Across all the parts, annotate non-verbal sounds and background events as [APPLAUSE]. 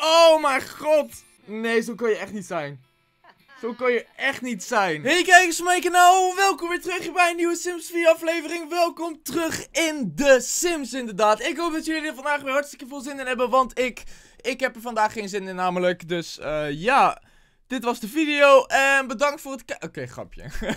Oh mijn god. Nee, zo kan je echt niet zijn. Zo kan je echt niet zijn. Hey kijkers van mijn kanaal, welkom weer terug bij een nieuwe Sims 4 aflevering. Welkom terug in de Sims inderdaad. Ik hoop dat jullie er vandaag weer hartstikke veel zin in hebben, want ik, ik heb er vandaag geen zin in namelijk. Dus eh, ja, dit was de video en bedankt voor het kijken. Oké, grapje. [LAUGHS]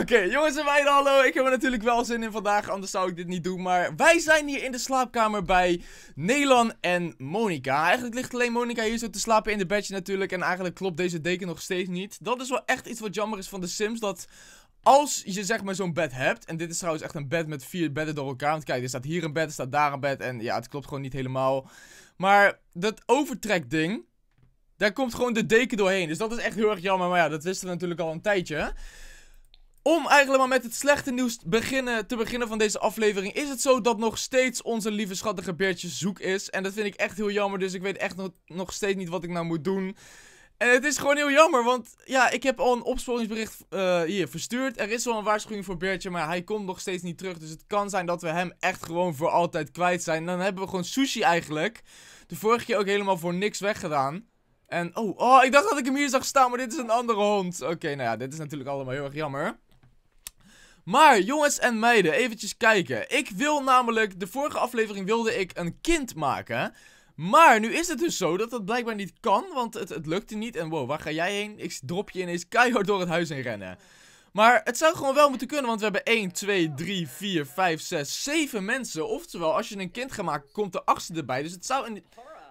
Oké, jongens en meiden, hallo. Ik heb er natuurlijk wel zin in vandaag, anders zou ik dit niet doen. Maar wij zijn hier in de slaapkamer bij Nelan en Monica. Eigenlijk ligt alleen Monica hier zo te slapen in de bedje natuurlijk. En eigenlijk klopt deze deken nog steeds niet. Dat is wel echt iets wat jammer is van de Sims, dat... Als je zeg maar zo'n bed hebt, en dit is trouwens echt een bed met vier bedden door elkaar. Want kijk, er staat hier een bed, er staat daar een bed en ja, het klopt gewoon niet helemaal. Maar dat overtrekding, daar komt gewoon de deken doorheen. Dus dat is echt heel erg jammer. Maar ja, dat wisten we natuurlijk al een tijdje. Om eigenlijk maar met het slechte nieuws te beginnen, te beginnen van deze aflevering... is het zo dat nog steeds onze lieve schattige Beertje zoek is. En dat vind ik echt heel jammer. Dus ik weet echt nog, nog steeds niet wat ik nou moet doen. En het is gewoon heel jammer, want ja, ik heb al een opsporingsbericht eh, hier verstuurd. Er is wel een waarschuwing voor Beertje, maar hij komt nog steeds niet terug. Dus het kan zijn dat we hem echt gewoon voor altijd kwijt zijn. dan hebben we gewoon sushi eigenlijk. De vorige keer ook helemaal voor niks weggedaan. En, oh, oh, ik dacht dat ik hem hier zag staan, maar dit is een andere hond. Oké, nou ja, dit is natuurlijk allemaal heel erg jammer. Maar jongens en meiden, eventjes kijken. Ik wil namelijk, de vorige aflevering wilde ik een kind maken. Maar nu is het dus zo dat dat blijkbaar niet kan, want het, het lukte niet. En wow, waar ga jij heen? Ik drop je ineens keihard door het huis heen rennen. Maar het zou gewoon wel moeten kunnen, want we hebben 1, 2, 3, 4, 5, 6, 7 mensen. Oftewel, als je een kind gaat maken, komt de achtste erbij. Dus het zou, een,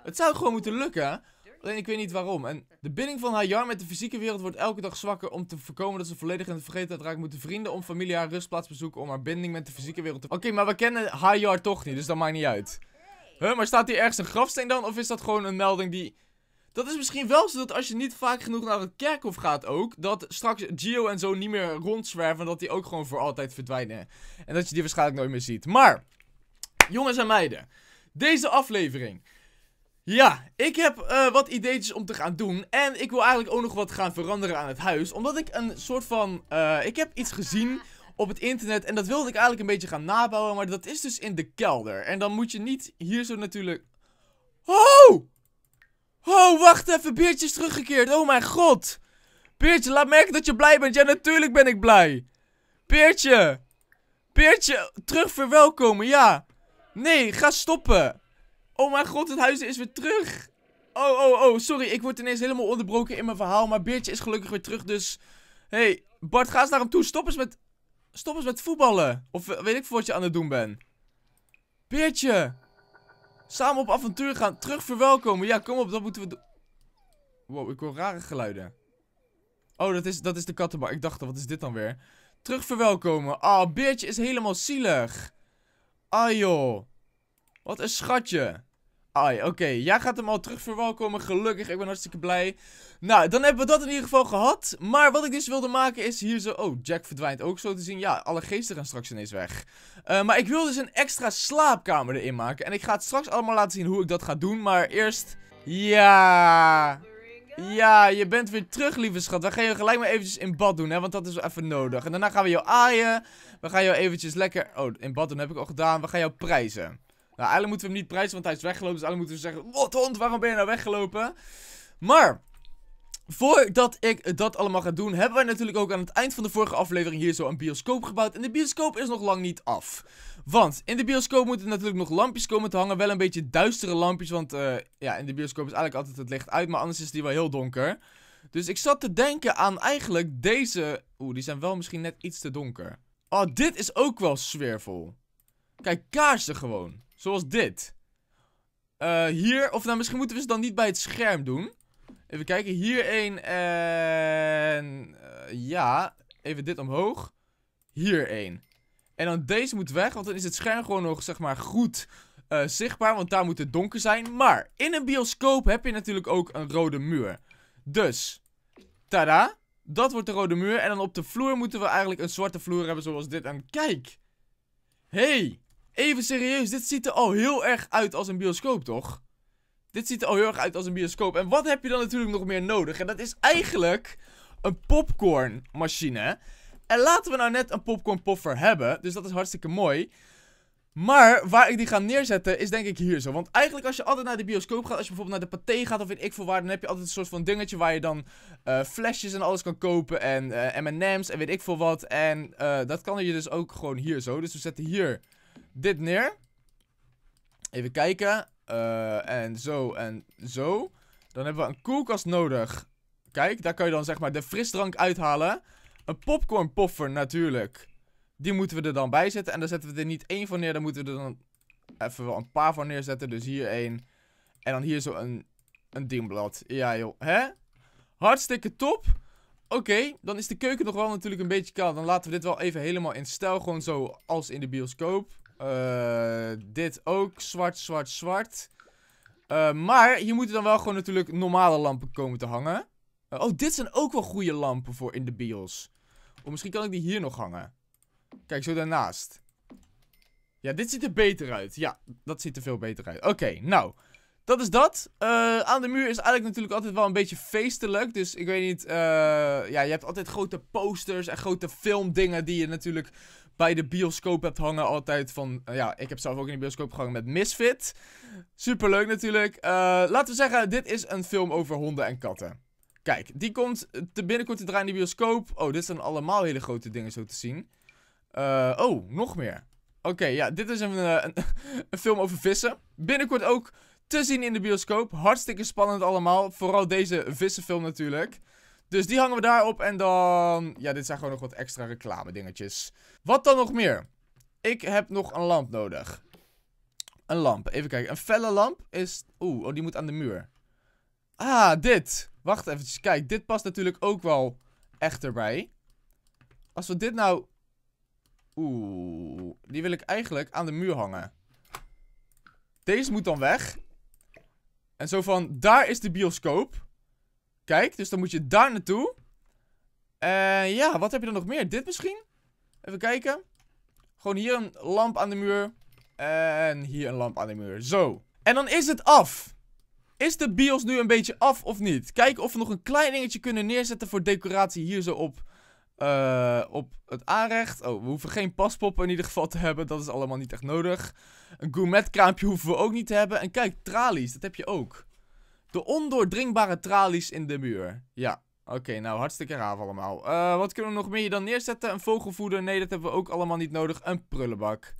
het zou gewoon moeten lukken. Alleen ik weet niet waarom. En de binding van Hajar met de fysieke wereld wordt elke dag zwakker om te voorkomen dat ze volledig in het vergetenheid raakt. Moeten vrienden om familie haar rustplaats bezoeken om haar binding met de fysieke wereld te... Oké, maar we kennen Hajar toch niet, dus dat maakt niet uit. Huh, maar staat hier ergens een grafsteen dan? Of is dat gewoon een melding die... Dat is misschien wel zo dat als je niet vaak genoeg naar het kerkhof gaat ook, dat straks Gio en zo niet meer rondzwerven, dat die ook gewoon voor altijd verdwijnen. En dat je die waarschijnlijk nooit meer ziet. Maar, jongens en meiden, deze aflevering ja, ik heb eh, wat ideetjes om te gaan doen. En ik wil eigenlijk ook nog wat gaan veranderen aan het huis. Omdat ik een soort van... Eh, ik heb iets gezien op het internet. En dat wilde ik eigenlijk een beetje gaan nabouwen. Maar dat is dus in de kelder. En dan moet je niet hier zo natuurlijk... Oh! Oh, wacht even. Beertje is teruggekeerd. Oh mijn god. Beertje, laat merken dat je blij bent. Ja, natuurlijk ben ik blij. Beertje. Beertje, terug verwelkomen, ja. Nee, ga stoppen. Oh mijn god, het huis is weer terug. Oh, oh, oh, sorry. Ik word ineens helemaal onderbroken in mijn verhaal. Maar Beertje is gelukkig weer terug, dus... hey, Bart, ga eens naar hem toe. Stop eens met... Stop eens met voetballen. Of eh, weet ik wat je aan het doen bent. Beertje. Samen op avontuur gaan. Terug verwelkomen. Ja, kom op, dat moeten we doen. Wow, ik hoor rare geluiden. Oh, dat is, dat is de kattenbar. Ik dacht, wat is dit dan weer? Terug verwelkomen. Ah, oh, Beertje is helemaal zielig. Ah, joh. Wat een schatje. Ai, oké. Jij gaat hem al terug verwelkomen. Gelukkig, ik ben hartstikke blij. Nou, dan hebben we dat in ieder geval gehad. Maar wat ik dus wilde maken is hier zo... Oh, Jack verdwijnt ook zo te zien. Ja, alle geesten gaan straks ineens weg. Eh, maar ik wil dus een extra slaapkamer erin maken. En ik ga het straks allemaal laten zien hoe ik dat ga doen. Maar eerst... Ja... Ja, je bent weer terug, lieve schat. We gaan je gelijk maar eventjes in bad doen, hè. Want dat is even nodig. En daarna gaan we jou aaien. We gaan jou eventjes lekker... Oh, in bad doen heb ik al gedaan. We gaan jou prijzen. Nou, eigenlijk moeten we hem niet prijzen, want hij is weggelopen. Dus eigenlijk moeten we zeggen, wat hond, waarom ben je nou weggelopen? Maar, Voordat ik dat allemaal ga doen, hebben wij natuurlijk ook aan het eind van de vorige aflevering hier zo een bioscoop gebouwd. En de bioscoop is nog lang niet af. Want in de bioscoop moeten natuurlijk nog lampjes komen te hangen. Wel een beetje duistere lampjes, want eh, ja, in de bioscoop is eigenlijk altijd het licht uit, maar anders is die wel heel donker. Dus ik zat te denken aan eigenlijk deze... Oeh, die zijn wel misschien net iets te donker. Oh, dit is ook wel sfeervol. Kijk, kaarsen gewoon. Zoals dit. Eh, hier, of nou misschien moeten we ze dan niet bij het scherm doen. Even kijken, hier één en... Eh, ja, even dit omhoog. Hier één. En dan deze moet weg, want dan is het scherm gewoon nog, zeg maar, goed eh, zichtbaar. Want daar moet het donker zijn. Maar in een bioscoop heb je natuurlijk ook een rode muur. Dus, tada. Dat wordt de rode muur. En dan op de vloer moeten we eigenlijk een zwarte vloer hebben zoals dit. En kijk. Hey. Even serieus, dit ziet er al heel erg uit als een bioscoop, toch? Dit ziet er al heel erg uit als een bioscoop. En wat heb je dan natuurlijk nog meer nodig? En dat is eigenlijk een popcornmachine. En laten we nou net een popcornpoffer hebben. Dus dat is hartstikke mooi. Maar waar ik die ga neerzetten is denk ik hier zo. Want eigenlijk als je altijd naar de bioscoop gaat, als je bijvoorbeeld naar de paté gaat of weet ik veel waar, dan heb je altijd een soort van dingetje waar je dan eh, flesjes en alles kan kopen en eh, M&M's en weet ik veel wat. En eh, dat kan je dus ook gewoon hier zo. Dus we zetten hier dit neer. Even kijken. Eh, en zo en zo. Dan hebben we een koelkast nodig. Kijk, daar kan je dan zeg maar de frisdrank uithalen. Een popcornpoffer natuurlijk. Die moeten we er dan bij zetten. En dan zetten we er niet één van neer. Dan moeten we er dan even wel een paar van neerzetten. Dus hier één. En dan hier zo een, een dienblad. Ja joh, hè? Hartstikke top. Oké, dan is de keuken nog wel natuurlijk een beetje koud. Dan laten we dit wel even helemaal in stijl. Gewoon zo als in de bioscoop. Eh, dit ook zwart, zwart, zwart. Uh, maar hier moeten dan wel gewoon natuurlijk normale lampen komen te hangen. Eh, oh, dit zijn ook wel goede lampen voor in de bios. Of misschien kan ik die hier nog hangen. Kijk, zo daarnaast. Ja, dit ziet er beter uit. Ja, dat ziet er veel beter uit. Oké, nou dat is dat. Eh, aan de muur is eigenlijk natuurlijk altijd wel een beetje feestelijk. Dus ik weet niet, eh, ja, je hebt altijd grote posters en grote filmdingen die je natuurlijk bij de bioscoop hebt hangen altijd van... Eh, ja, ik heb zelf ook in de bioscoop gehangen met Misfit. Superleuk natuurlijk. laten we zeggen, dit is een film over honden en katten. Kijk, die komt te binnenkort te draaien in de bioscoop. Oh, dit zijn allemaal hele grote dingen zo te zien. oh, nog meer. Oké, ja, dit is een, een, [LAUGHS] een film over vissen. Binnenkort ook te zien in de bioscoop. Hartstikke spannend allemaal. Vooral deze vissenfilm natuurlijk. Dus die hangen we daarop En dan... Ja, dit zijn gewoon nog wat extra reclame dingetjes. Wat dan nog meer? Ik heb nog een lamp nodig. Een lamp. Even kijken. Een felle lamp is... Oeh, oh, die moet aan de muur. Ah, dit. Wacht eventjes. Kijk, dit past natuurlijk ook wel echt erbij. Als we dit nou... Oeh. Die wil ik eigenlijk aan de muur hangen. Deze moet dan weg. En zo van, daar is de bioscoop. Kijk, dus dan moet je daar naartoe. En ja, wat heb je dan nog meer? Dit misschien? Even kijken. Gewoon hier een lamp aan de muur. En hier een lamp aan de muur. Zo. En dan is het af. Is de bios nu een beetje af of niet? Kijken of we nog een klein dingetje kunnen neerzetten voor decoratie hier zo op eh, op het aanrecht. Oh, we hoeven geen paspoppen in ieder geval te hebben. Dat is allemaal niet echt nodig. Een kraampje hoeven we ook niet te hebben. En kijk, tralies, dat heb je ook. De ondoordringbare tralies in de muur. Ja, oké, nou hartstikke raaf allemaal. Eh, wat kunnen we nog meer dan neerzetten? Een vogelvoeder, nee, dat hebben we ook allemaal niet nodig. Een prullenbak.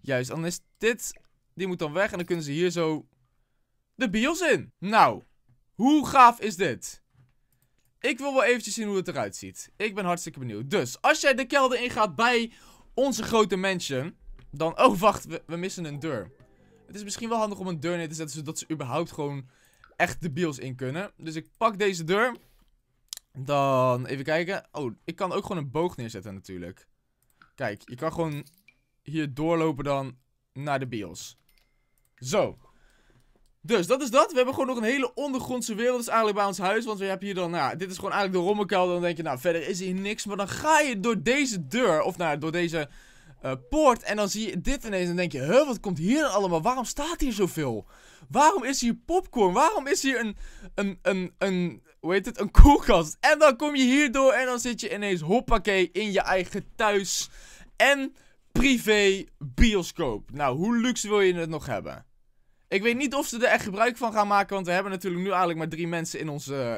Juist, dan is dit, die moet dan weg. En dan kunnen ze hier zo de bios in. Nou, hoe gaaf is dit? Ik wil wel eventjes zien hoe het eruit ziet. Ik ben hartstikke benieuwd. Dus, als jij de kelder ingaat bij onze grote mansion, dan... Oh, wacht, we, missen een deur. Het is misschien wel handig om een deur neer te zetten, zodat ze überhaupt gewoon echt de bios in kunnen. Dus ik pak deze deur. Dan even kijken. Oh, ik kan ook gewoon een boog neerzetten natuurlijk. Kijk, je kan gewoon hier doorlopen dan naar de bios. Zo. Dus dat is dat. We hebben gewoon nog een hele ondergrondse wereld. Dat is eigenlijk bij ons huis. Want we hebben hier dan. Nou, dit is gewoon eigenlijk de rommelkuil. Dan denk je, nou, verder is hier niks. Maar dan ga je door deze deur. Of nou, door deze eh, poort. En dan zie je dit ineens. En dan denk je, huh, wat komt hier allemaal? Waarom staat hier zoveel? Waarom is hier popcorn? Waarom is hier een. een, een, een hoe heet het? Een koelkast. En dan kom je hierdoor. En dan zit je ineens hoppakee in je eigen thuis. En privé bioscoop. Nou, hoe luxe wil je het nog hebben? Ik weet niet of ze er echt gebruik van gaan maken, want we hebben natuurlijk nu eigenlijk maar drie mensen in ons, eh,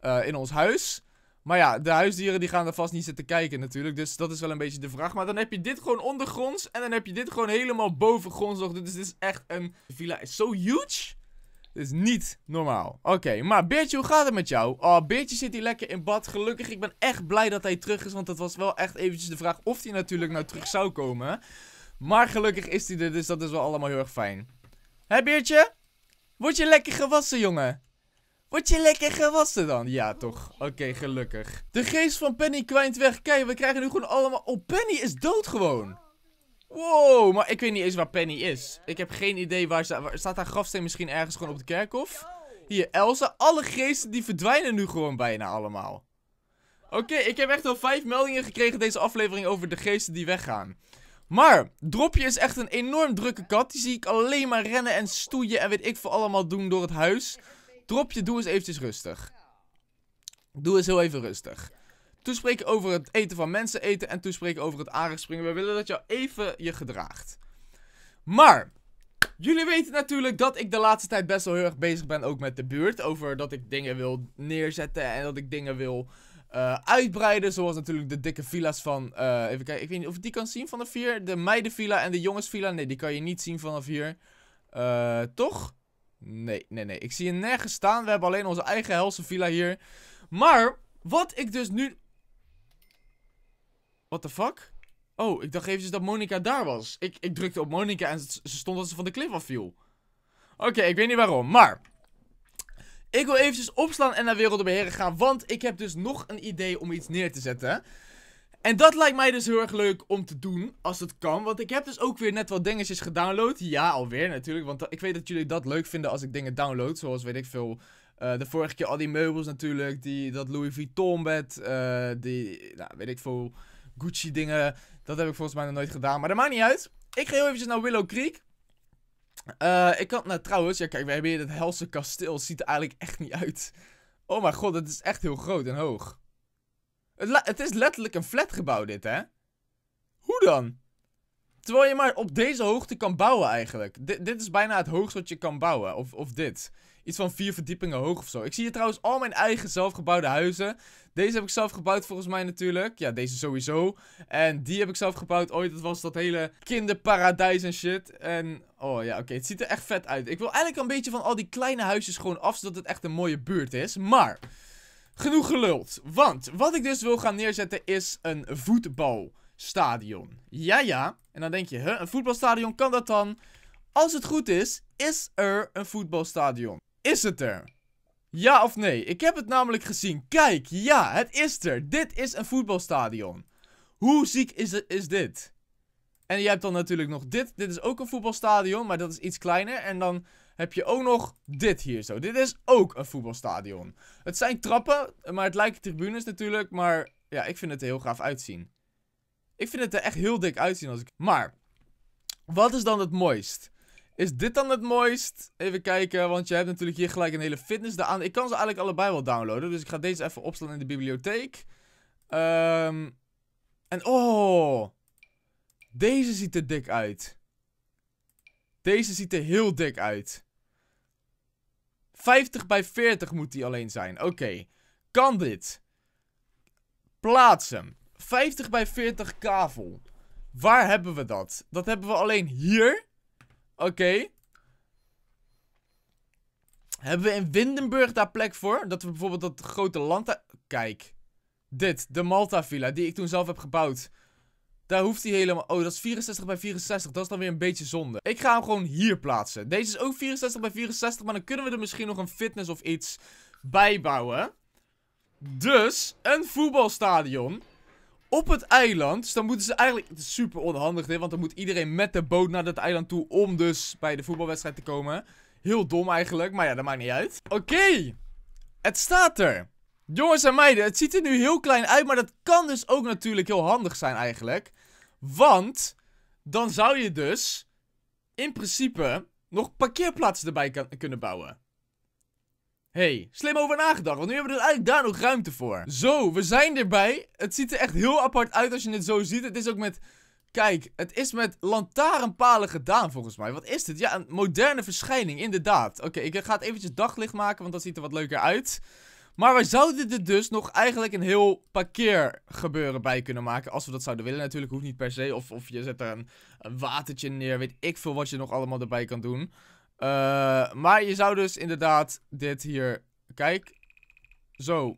eh, in ons huis. Maar ja, de huisdieren die gaan er vast niet zitten kijken natuurlijk, dus dat is wel een beetje de vraag. Maar dan heb je dit gewoon ondergronds en dan heb je dit gewoon helemaal bovengronds nog. Dus dit is echt een... De villa is zo huge. Dit is niet normaal. Oké, maar Beertje, hoe gaat het met jou? Oh, Beertje zit hier lekker in bad. Gelukkig, ik ben echt blij dat hij terug is. Want dat was wel echt eventjes de vraag of hij natuurlijk nou terug zou komen. Maar gelukkig is hij er, dus dat is wel allemaal heel erg fijn. Hé, Beertje? Word je lekker gewassen, jongen? Word je lekker gewassen dan? Ja, toch. Oké, gelukkig. De geest van Penny kwijnt weg. Kijk, we krijgen nu gewoon allemaal... Oh, Penny is dood gewoon. Wow, maar ik weet niet eens waar Penny is. Ik heb geen idee waar ze... staat haar grafsteen misschien ergens gewoon op de kerkhof? Hier, Elsa. Alle geesten die verdwijnen nu gewoon bijna allemaal. Oké, ik heb echt al vijf meldingen gekregen deze aflevering over de geesten die weggaan. Maar, Dropje is echt een enorm drukke kat. Die zie ik alleen maar rennen en stoeien en weet ik veel allemaal doen door het huis. Dropje, doe eens eventjes rustig. Doe eens heel even rustig. Toespreken over het eten van mensen eten en toespreken over het aangespringen. We willen dat je even je gedraagt. Maar, jullie weten natuurlijk dat ik de laatste tijd best wel heel erg bezig ben ook met de buurt. Over dat ik dingen wil neerzetten en dat ik dingen wil uh, uitbreiden. Zoals natuurlijk de dikke villa's van... Eh, even kijken, ik weet niet of ik die kan zien vanaf hier. De meidenvilla en de jongensvilla. Nee, die kan je niet zien vanaf hier. Uh, eh, toch? Nee, nee, nee. Ik zie je nergens staan. We hebben alleen onze eigen helse villa hier. Maar, wat ik dus nu... What the fuck? Oh, ik dacht eventjes dat Monica daar was. Ik, ik drukte op Monica en ze stond als ze van de cliff afviel. Oké, ik weet niet waarom, maar... Ik wil eventjes opslaan en naar werelden beheren gaan, want ik heb dus nog een idee om iets neer te zetten. En dat lijkt mij dus heel erg leuk om te doen, als het kan. Want ik heb dus ook weer net wat dingetjes gedownload. Ja, alweer natuurlijk, want ik weet dat jullie dat leuk vinden als ik dingen download. Zoals, weet ik veel, eh, de vorige keer al die meubels natuurlijk. Die, dat Louis Vuitton bed, eh, die, nou, weet ik veel, Gucci dingen. Dat heb ik volgens mij nog nooit gedaan, maar dat maakt niet uit. Ik ga heel eventjes naar Willow Creek. Uh, ik had, nou trouwens, ja kijk, we hebben hier het helse kasteel. ziet er eigenlijk echt niet uit. Oh mijn god, het is echt heel groot en hoog. Het, het is letterlijk een flatgebouw dit, hè? Hoe dan? Terwijl je maar op deze hoogte kan bouwen eigenlijk. dit is bijna het hoogst wat je kan bouwen. Of, of dit iets van vier verdiepingen hoog of zo. Ik zie hier trouwens al mijn eigen zelfgebouwde huizen. Deze heb ik zelf gebouwd volgens mij natuurlijk. Ja, deze sowieso. En die heb ik zelf gebouwd ooit. Dat was dat hele kinderparadijs en shit. En, oh ja, oké. Het ziet er echt vet uit. Ik wil eigenlijk een beetje van al die kleine huisjes gewoon af, zodat het echt een mooie buurt is. Maar... Genoeg geluld, want wat ik dus wil gaan neerzetten is een voetbalstadion. Ja, ja. En dan denk je, huh, een voetbalstadion kan dat dan? Als het goed is, is er een voetbalstadion. Is het er? Ja of nee? Ik heb het namelijk gezien. Kijk, ja, het is er. Dit is een voetbalstadion. Hoe ziek is, is dit? En je hebt dan natuurlijk nog dit. Dit is ook een voetbalstadion, maar dat is iets kleiner. En dan heb je ook nog dit hier zo. Dit is ook een voetbalstadion. Het zijn trappen, maar het lijken tribunes natuurlijk. Maar ja, ik vind het er heel gaaf uitzien. Ik vind het er echt heel dik uitzien. Als ik... Maar, wat is dan het mooist? Is dit dan het mooist? Even kijken, want je hebt natuurlijk hier gelijk een hele fitness. Aan. Ik kan ze eigenlijk allebei wel downloaden. Dus ik ga deze even opslaan in de bibliotheek. Ehm, en oh. Deze ziet er dik uit. Deze ziet er heel dik uit. 50 bij 40 moet die alleen zijn. Oké. Kan dit? Plaatsen. 50 bij 40 kavel. Waar hebben we dat? Dat hebben we alleen hier. Oké. Hebben we in Windenburg daar plek voor? Dat we bijvoorbeeld dat grote land... Kijk. Dit, de Malta Villa, die ik toen zelf heb gebouwd. Daar hoeft hij helemaal... Oh, dat is 64 bij 64. Dat is dan weer een beetje zonde. Ik ga hem gewoon hier plaatsen. Deze is ook 64 bij 64, maar dan kunnen we er misschien nog een fitness of iets bij bouwen. Dus, een voetbalstadion op het eiland. Dus dan moeten ze eigenlijk... Het is super onhandig hè, want dan moet iedereen met de boot naar dat eiland toe... om dus bij de voetbalwedstrijd te komen. Heel dom eigenlijk, maar ja, dat maakt niet uit. Oké, het staat er. Jongens en meiden, het ziet er nu heel klein uit, maar dat kan dus ook natuurlijk heel handig zijn eigenlijk. Want dan zou je dus in principe nog parkeerplaatsen erbij kunnen bouwen hey, slim over nagedacht, want nu hebben we er dus eigenlijk daar nog ruimte voor. Zo, we zijn erbij. Het ziet er echt heel apart uit als je het zo ziet. Het is ook met... Kijk, het is met lantaarnpalen gedaan volgens mij. Wat is dit? Ja, een moderne verschijning, inderdaad. Oké, ik ga het eventjes daglicht maken, want dat ziet er wat leuker uit. Maar wij zouden er dus nog eigenlijk een heel parkeergebeuren bij kunnen maken. Als we dat zouden willen natuurlijk, hoeft niet per se. Of, of je zet er een, een watertje neer, weet ik veel wat je nog allemaal erbij kan doen. Uh, maar je zou dus inderdaad dit hier, kijk, zo,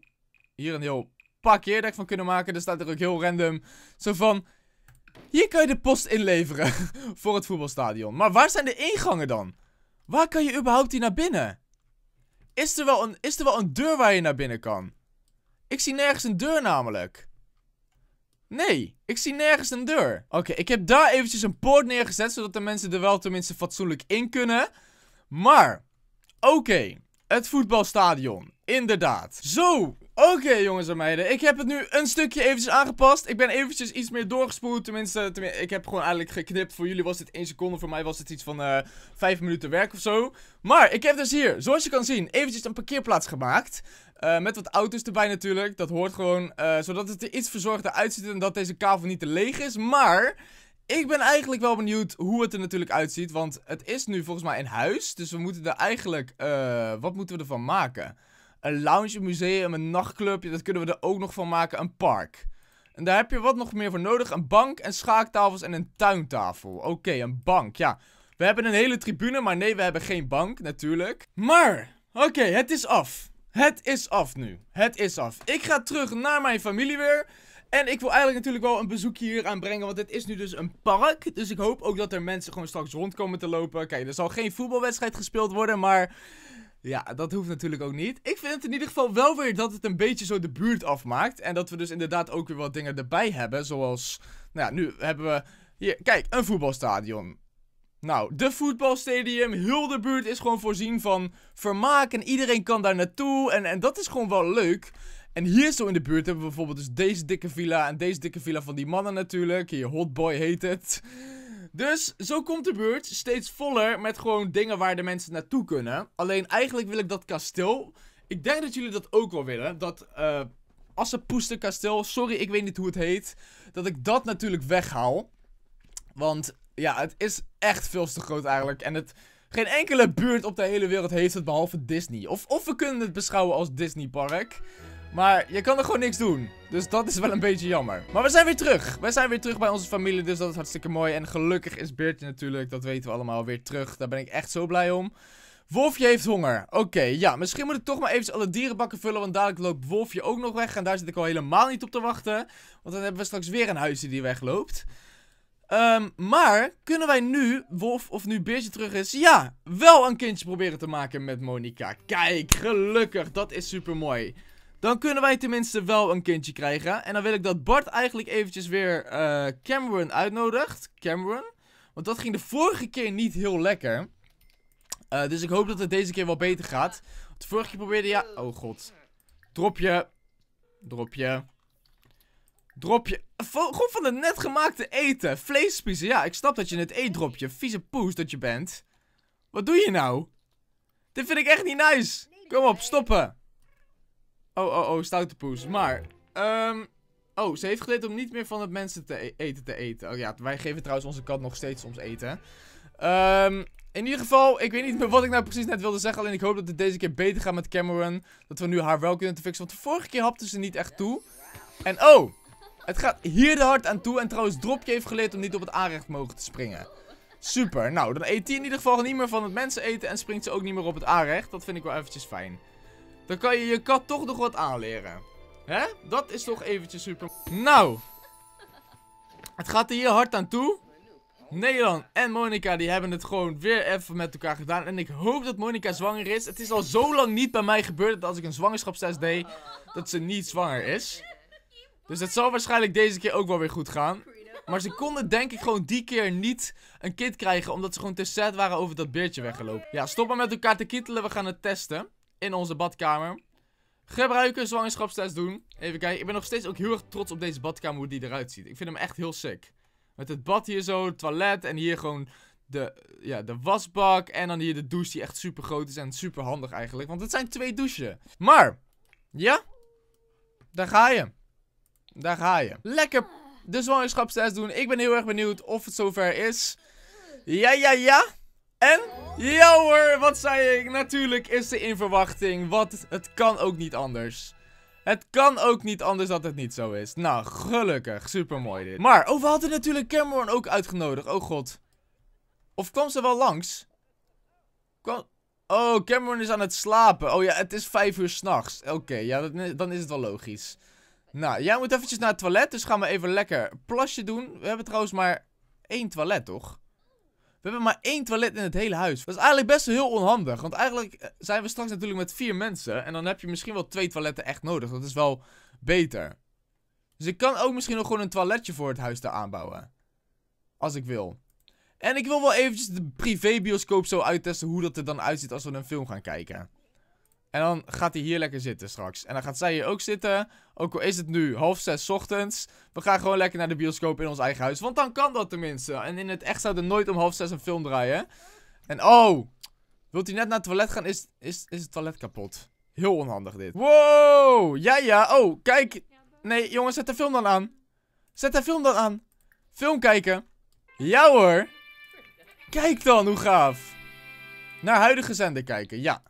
hier een heel parkeerdek van kunnen maken. Daar staat er ook heel random, zo van, hier kan je de post inleveren [LAUGHS] voor het voetbalstadion. Maar waar zijn de ingangen dan? Waar kan je überhaupt die naar binnen? Is er, wel een, is er wel een deur waar je naar binnen kan? Ik zie nergens een deur namelijk. Nee, ik zie nergens een deur. Oké, ik heb daar eventjes een poort neergezet, zodat de mensen er wel tenminste fatsoenlijk in kunnen. Maar, oké, het voetbalstadion, inderdaad. Zo, Oké jongens en meiden, ik heb het nu een stukje eventjes aangepast. Ik ben eventjes iets meer doorgespoeld, tenminste, ik heb gewoon eigenlijk geknipt. Voor jullie was dit 1 seconde, voor mij was het iets van uh, eh, 5 minuten werk of zo. Maar ik heb dus hier, zoals je kan zien, eventjes een parkeerplaats gemaakt. Eh, met wat auto's erbij natuurlijk, dat hoort gewoon, eh, zodat het er iets verzorgder uitziet en dat deze kavel niet te leeg is. Maar ik ben eigenlijk wel benieuwd hoe het er natuurlijk uitziet. Want het is nu volgens mij een huis. Dus we moeten er eigenlijk... Eh, wat moeten we ervan maken? Een lounge, een museum, een nachtclubje. Dat kunnen we er ook nog van maken. Een park. En daar heb je wat nog meer voor nodig. Een bank en schaaktafels en een tuintafel. Oké, een bank. Ja, we hebben een hele tribune. Maar nee, we hebben geen bank natuurlijk. Maar, oké, het is af. Het is af nu. Het is af. Ik ga terug naar mijn familie weer. En ik wil eigenlijk natuurlijk wel een bezoekje hier aan brengen, want het is nu dus een park. Dus ik hoop ook dat er mensen gewoon straks rond komen te lopen. Kijk, er zal geen voetbalwedstrijd gespeeld worden, maar... Ja, dat hoeft natuurlijk ook niet. Ik vind het in ieder geval wel weer dat het een beetje zo de buurt afmaakt. En dat we dus inderdaad ook weer wat dingen erbij hebben. Zoals, nou ja, nu hebben we... Hier, kijk, een voetbalstadion. Nou, de voetbalstadium buurt is gewoon voorzien van vermaak en iedereen kan daar naartoe en, en dat is gewoon wel leuk. En hier zo in de buurt hebben we bijvoorbeeld dus deze dikke villa en deze dikke villa van die mannen natuurlijk. Hier, Hotboy heet het. Dus zo komt de buurt steeds voller met gewoon dingen waar de mensen naartoe kunnen. Alleen eigenlijk wil ik dat kasteel. Ik denk dat jullie dat ook wel willen. Dat uh, eh, poeste kasteel, sorry ik weet niet hoe het heet. Dat ik dat natuurlijk weghaal. Want ja, het is echt veel te groot eigenlijk. En het, geen enkele buurt op de hele wereld heeft het behalve Disney. Of, of we kunnen het beschouwen als Disney Park. Maar je kan er gewoon niks doen. Dus dat is wel een beetje jammer. Maar we zijn weer terug. We zijn weer terug bij onze familie, dus dat is hartstikke mooi. En gelukkig is Beertje natuurlijk, dat weten we allemaal, weer terug. Daar ben ik echt zo blij om. Wolfje heeft honger. Oké, ja, misschien moet ik toch maar even alle dierenbakken vullen, want dadelijk loopt Wolfje ook nog weg. En daar zit ik al helemaal niet op te wachten. Want dan hebben we straks weer een huisje die wegloopt. Ehm, maar kunnen wij nu, Wolf of nu Beertje terug is, ja, wel een kindje proberen te maken met Monica. Kijk, gelukkig, dat is super mooi. Dan kunnen wij tenminste wel een kindje krijgen. En dan wil ik dat Bart eigenlijk eventjes weer eh, Cameron uitnodigt. Cameron. Want dat ging de vorige keer niet heel lekker. Eh, dus ik hoop dat het deze keer wel beter gaat. Want de vorige keer probeerde ja... Oh god. drop drop Dropje je. God van het net gemaakte eten. Vleespiezen. Ja, ik snap dat je het eet, dropje. Vieze poes dat je bent. Wat doe je nou? Dit vind ik echt niet nice. Kom op, stoppen. Oh, oh, oh, stoute poes. Maar, ehm... oh, ze heeft geleerd om niet meer van het mensen te e-, eten te eten. Oh ja, wij geven trouwens onze kat nog steeds soms eten. Ehm, in ieder geval, ik weet niet meer wat ik nou precies net wilde zeggen. Alleen ik hoop dat het deze keer beter gaat met Cameron. Dat we nu haar wel kunnen te fixen. Want de vorige keer hapte ze niet echt toe. En oh, het gaat hier de hard aan toe. En trouwens, Dropje heeft geleerd om niet op het aanrecht mogen te springen. Super. Nou, dan eet hij in ieder geval niet meer van het mensen eten. En springt ze ook niet meer op het aanrecht. Dat vind ik wel eventjes fijn. Dan kan je je kat toch nog wat aanleren. Hè? Dat is toch eventjes super. Nou. Het gaat er hier hard aan toe. Nederland en Monica die hebben het gewoon weer even met elkaar gedaan. En ik hoop dat Monica zwanger is. Het is al zo lang niet bij mij gebeurd dat als ik een zwangerschapstest deed, dat ze niet zwanger is. Dus het zal waarschijnlijk deze keer ook wel weer goed gaan. Maar ze konden denk ik gewoon die keer niet een kit krijgen. Omdat ze gewoon te set waren over dat beertje weggelopen. Ja, stop maar met elkaar te kietelen. We gaan het testen. In onze badkamer. Gebruiken, zwangerschapstest doen. Even kijken. Ik ben nog steeds ook heel erg trots op deze badkamer hoe die eruit ziet. Ik vind hem echt heel sick. Met het bad hier zo, het toilet en hier gewoon de, ja, de wasbak. En dan hier de douche die echt super groot is en super handig eigenlijk. Want het zijn twee douchen. Maar, ja, daar ga je. Daar ga je. Lekker de zwangerschapstest doen. Ik ben heel erg benieuwd of het zover is. Ja, ja, ja. En? Ja hoor, wat zei ik? Natuurlijk is ze in verwachting. Wat? Het kan ook niet anders. Het kan ook niet anders dat het niet zo is. Nou, gelukkig. supermooi dit. Maar, oh, we hadden natuurlijk Cameron ook uitgenodigd. Oh god. Of kwam ze wel langs? Oh, Cameron is aan het slapen. Oh ja, het is vijf uur s'nachts. Oké, ja, dan is het wel logisch. Nou, jij moet eventjes naar het toilet, dus gaan we even lekker plasje doen. We hebben trouwens maar één toilet, toch? We hebben maar één toilet in het hele huis. Dat is eigenlijk best wel heel onhandig. Want eigenlijk eh, zijn we straks natuurlijk met vier mensen. En dan heb je misschien wel twee toiletten echt nodig. Dat is wel beter. Dus ik kan ook misschien nog gewoon een toiletje voor het huis te aanbouwen. Als ik wil. En ik wil wel eventjes de privébioscoop zo uittesten hoe dat er dan uitziet als we een film gaan kijken. En dan gaat hij hier lekker zitten straks. En dan gaat zij hier ook zitten. Ook al is het nu half zes ochtends. We gaan gewoon lekker naar de bioscoop in ons eigen huis. Want dan kan dat tenminste. En in het echt zou er nooit om half zes een film draaien. En oh. Wilt hij net naar het toilet gaan? Is, is, is het toilet kapot? Heel onhandig dit. Wow. Ja, ja. Oh, kijk. Nee, jongens, zet de film dan aan. Zet de film dan aan. Film kijken. Ja hoor. Kijk dan, hoe gaaf. Naar huidige zender kijken, ja.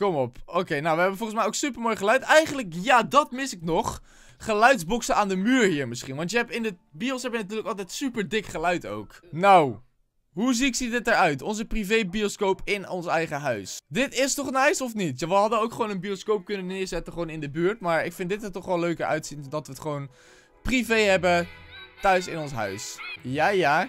Kom op. Oké, nou we hebben volgens mij ook super mooi geluid. Eigenlijk, ja, dat mis ik nog. Geluidsboxen aan de muur hier misschien. Want je hebt in de bios heb je natuurlijk altijd super dik geluid ook. Nou, hoe ziek ziet dit eruit? Onze privé bioscoop in ons eigen huis. Dit is toch nice of niet? Ja, we hadden ook gewoon een bioscoop kunnen neerzetten gewoon in de buurt. Maar ik vind dit er toch wel leuker uitzien dat we het gewoon privé hebben thuis in ons huis. Ja, ja.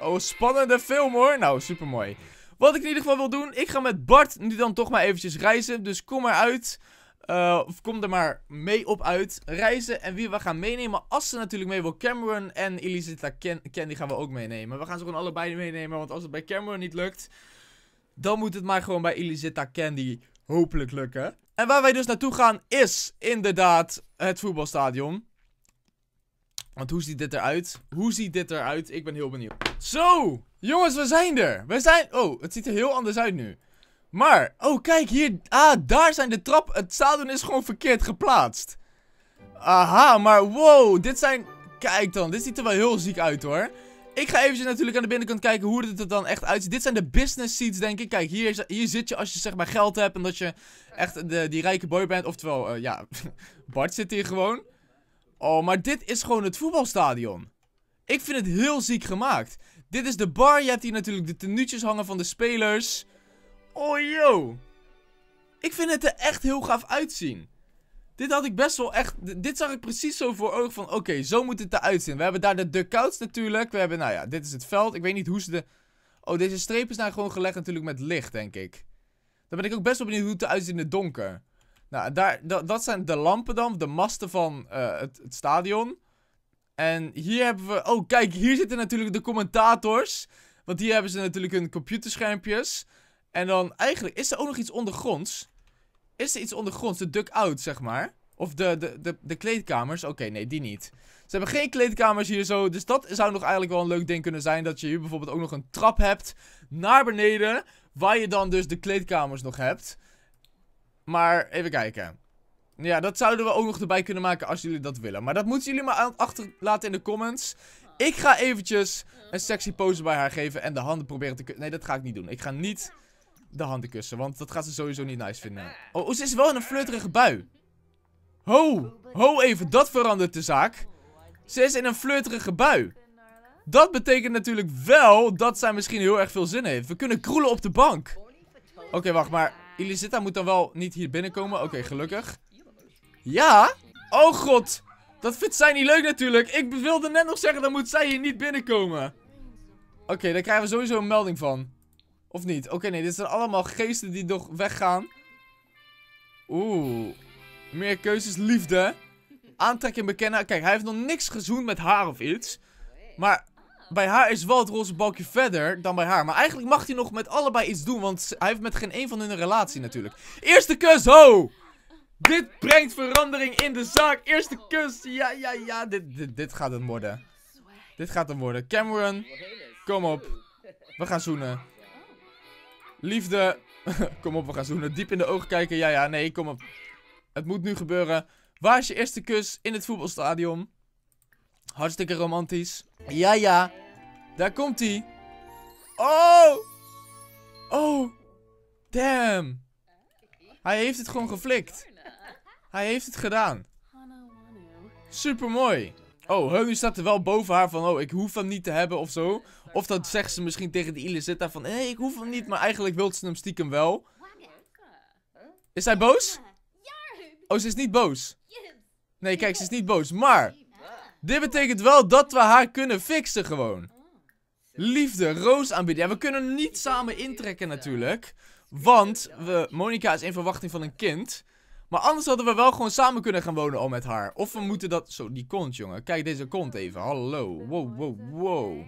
Oh, spannende film hoor. Nou, super mooi. Wat ik in ieder geval wil doen, ik ga met Bart nu dan toch maar eventjes reizen. Dus kom maar uit. Eh, of kom er maar mee op uit. Reizen en wie we gaan meenemen. Als ze natuurlijk mee wil. Cameron en Elisita Candy gaan we ook meenemen. We gaan ze gewoon allebei meenemen. Want als het bij Cameron niet lukt. Dan moet het maar gewoon bij Elisita Candy hopelijk lukken. En waar wij dus naartoe gaan is inderdaad het voetbalstadion. Want hoe ziet dit eruit? Hoe ziet dit eruit? Ik ben heel benieuwd. Zo! Jongens, we zijn er. We zijn... Oh, het ziet er heel anders uit nu. Maar, oh kijk hier. Ah, daar zijn de trap. Het stadion is gewoon verkeerd geplaatst. Aha, maar wow. Dit zijn... Kijk dan, dit ziet er wel heel ziek uit hoor. Ik ga eventjes natuurlijk aan de binnenkant kijken hoe het er dan echt uitziet. Dit zijn de business seats, denk ik. Kijk, hier, is, hier zit je als je zeg maar geld hebt en dat je echt de, die rijke boy bent. Oftewel, uh, ja, [LAUGHS] Bart zit hier gewoon. Oh, maar dit is gewoon het voetbalstadion. Ik vind het heel ziek gemaakt. Dit is de bar. Je hebt hier natuurlijk de tenuutjes hangen van de spelers. Oh, yo. Ik vind het er echt heel gaaf uitzien. Dit had ik best wel echt... Dit zag ik precies zo voor ogen van... Oké, zo moet het eruit zien. We hebben daar de duckouts natuurlijk. We hebben, nou ja, dit is het veld. Ik weet niet hoe ze de... Oh, deze strepen zijn gewoon gelegd natuurlijk met licht, denk ik. Dan ben ik ook best wel benieuwd hoe het eruit ziet in het donker. Nou, daar, dat zijn de lampen dan. De masten van eh, het stadion. En hier hebben we... Oh, kijk, hier zitten natuurlijk de commentators. Want hier hebben ze natuurlijk hun computerschermpjes. En dan eigenlijk... Is er ook nog iets ondergronds? Is er iets ondergronds? De duck-out, zeg maar. Of de, de, de, de kleedkamers. Oké, nee, die niet. Ze hebben geen kleedkamers hier zo. Dus dat zou nog eigenlijk wel een leuk ding kunnen zijn. Dat je hier bijvoorbeeld ook nog een trap hebt. Naar beneden. Waar je dan dus de kleedkamers nog hebt. Maar even kijken. Ja, dat zouden we ook nog erbij kunnen maken als jullie dat willen. Maar dat moeten jullie maar achterlaten in de comments. Ik ga eventjes een sexy pose bij haar geven en de handen proberen te kussen. Nee, dat ga ik niet doen. Ik ga niet de handen kussen, want dat gaat ze sowieso niet nice vinden. Oh, ze is wel in een flirterige bui. Ho, ho even, dat verandert de zaak. Ze is in een flirterige bui. Dat betekent natuurlijk wel dat zij misschien heel erg veel zin heeft. We kunnen kroelen op de bank. Oké, wacht, maar Elisita moet dan wel niet hier binnenkomen. Oké, gelukkig. Ja? Oh god. Dat vindt zij niet leuk natuurlijk. Ik wilde net nog zeggen, dan moet zij hier niet binnenkomen. Oké, okay, daar krijgen we sowieso een melding van. Of niet? Oké, nee, dit zijn allemaal geesten die nog weggaan. Oeh. Meer keuzes, liefde. Aantrekken, bekennen. Kijk, hij heeft nog niks gezoend met haar of iets. Maar bij haar is wel het roze balkje verder dan bij haar. Maar eigenlijk mag hij nog met allebei iets doen, want hij heeft met geen een van hun een relatie natuurlijk. Eerste kus, ho! Dit brengt verandering in de zaak. Eerste kus. Ja, ja, ja. Dit, dit, dit gaat het worden. Dit gaat het worden. Cameron, kom op. We gaan zoenen. Liefde. [LAUGHS] kom op, we gaan zoenen. Diep in de ogen kijken. Ja, ja, nee, kom op. Het moet nu gebeuren. Waar is je eerste kus in het voetbalstadion? Hartstikke romantisch. Ja, ja. Daar komt hij. Oh! Oh! Damn! Hij heeft het gewoon geflikt. Hij heeft het gedaan. Super mooi. Oh, Heuni staat er wel boven haar van, oh, ik hoef hem niet te hebben of zo. Of dat zegt ze misschien tegen de Ilizetta van, hé, ik hoef hem niet, maar eigenlijk wil ze hem stiekem wel. Is hij boos? Oh, ze is niet boos. Nee, kijk, ze is niet boos, maar... Dit betekent wel dat we haar kunnen fixen gewoon. Liefde, roos aanbieden. Ja, we kunnen niet samen intrekken natuurlijk. Want we, Monika is in verwachting van een kind. Maar anders hadden we wel gewoon samen kunnen gaan wonen al met haar. Of we moeten dat... Zo, die kont, jongen. Kijk deze kont even. Hallo. Wow, wow, wow.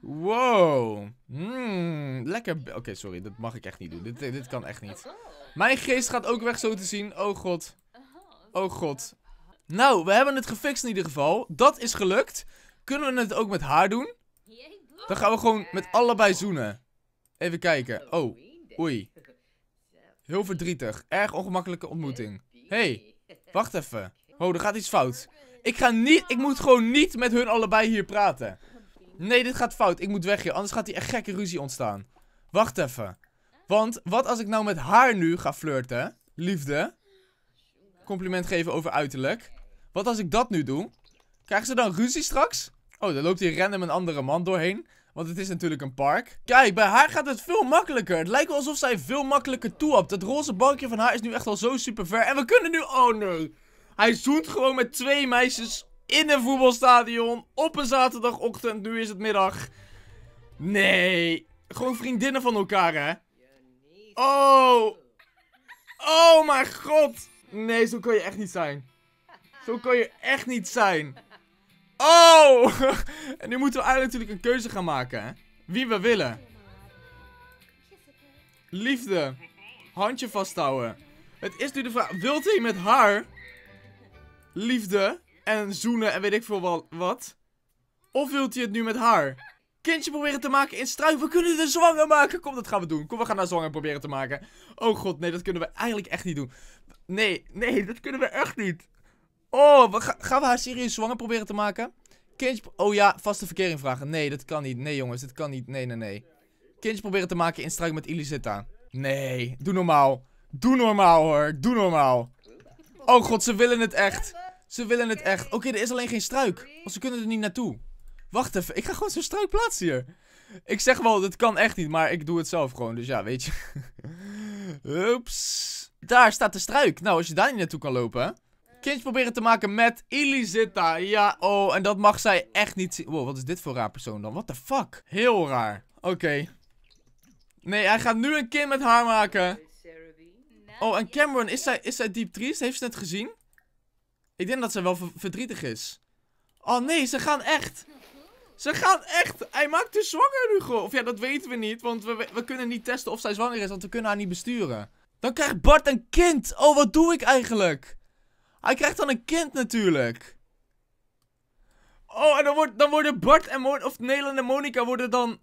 Wow. Mmm, lekker... Oké, sorry. Dat mag ik echt niet doen. Dit, dit kan echt niet. Mijn geest gaat ook weg zo te zien. Oh god. Oh god. Nou, we hebben het gefixt in ieder geval. Dat is gelukt. Kunnen we het ook met haar doen? Dan gaan we gewoon met allebei zoenen. Even kijken. Oh, oei. Heel verdrietig. Erg ongemakkelijke ontmoeting. hey, wacht even. Oh, er gaat iets fout. Ik ga niet, ik moet gewoon niet met hun allebei hier praten. Nee, dit gaat fout. Ik moet weg hier, anders gaat die echt gekke ruzie ontstaan. Wacht even. Want, wat als ik nou met haar nu ga flirten? Liefde. Compliment geven over uiterlijk. Wat als ik dat nu doe? Krijgen ze dan ruzie straks? Oh, dan loopt hier random een andere man doorheen. Want het is natuurlijk een park. Kijk, bij haar gaat het veel makkelijker. Het lijkt wel alsof zij veel makkelijker toe hebt. Dat roze bankje van haar is nu echt al zo super ver. En we kunnen nu... Oh nee. Hij zoent gewoon met twee meisjes in een voetbalstadion. Op een zaterdagochtend. Nu is het middag. Nee. Gewoon vriendinnen van elkaar, hè? Oh. Oh mijn god. Nee, zo kan je echt niet zijn. Zo kan je echt niet zijn. Oh! [LAUGHS] en nu moeten we eigenlijk natuurlijk een keuze gaan maken, hè? Wie we willen. Liefde. Handje vasthouden. Het is nu de vraag, wilt hij met haar liefde en zoenen en weet ik veel wat? Of wilt hij het nu met haar? Kindje proberen te maken in struik. We kunnen de zwanger maken. Kom, dat gaan we doen. Kom, we gaan naar zwanger proberen te maken. Oh god, nee, dat kunnen we eigenlijk echt niet doen. Nee, nee, dat kunnen we echt niet. Oh, we gaan we haar serieus zwanger proberen te maken? Kindje... Oh ja, vaste verkering vragen. Nee, dat kan niet. Nee, jongens, dat kan niet. Nee, nee, nee. Kindje proberen te maken in struik met Ilizetta. Nee, doe normaal. Doe normaal, hoor. Doe normaal. Oh god, ze willen het echt. Ze willen het echt. Oké, er is alleen geen struik. ze kunnen er niet naartoe. Wacht even, ik ga gewoon zo'n struik plaatsen hier. Ik zeg wel, dat kan echt niet, maar ik doe het zelf gewoon. Dus ja, weet je. Oeps. [LAUGHS] Daar staat de struik. Nou, als je daar niet naartoe kan lopen, Kindje proberen te maken met Elisita. Ja, oh, en dat mag zij echt niet zien. Wow, wat is dit voor raar persoon dan? What the fuck? Heel raar. Oké. Nee, hij gaat nu een kind met haar maken. Oh, en Cameron, is zij, is zij diep triest? Heeft ze het gezien? Ik denk dat ze wel verdrietig is. Oh nee, ze gaan echt. Ze gaan echt. Hij maakt haar zwanger, nu, Of ja, dat weten we niet. Want we, we kunnen niet testen of zij zwanger is. Want we kunnen haar niet besturen. Dan krijgt Bart een kind. Oh, wat doe ik eigenlijk? Hij krijgt dan een kind natuurlijk. Oh, en dan, wordt, dan worden Bart en Mon of Nederland en Monica worden dan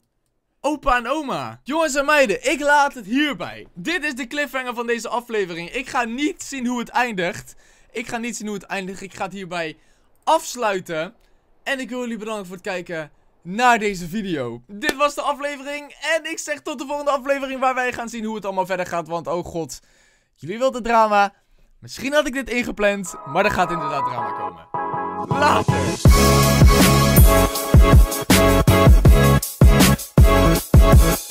opa en oma. Jongens en meiden, ik laat het hierbij. Dit is de cliffhanger van deze aflevering. Ik ga niet zien hoe het eindigt. Ik ga niet zien hoe het eindigt. Ik ga het hierbij afsluiten. En ik wil jullie bedanken voor het kijken naar deze video. Dit was de aflevering. En ik zeg tot de volgende aflevering waar wij gaan zien hoe het allemaal verder gaat. Want oh god, jullie wilden drama. Misschien had ik dit ingepland, maar er gaat inderdaad drama komen. Later!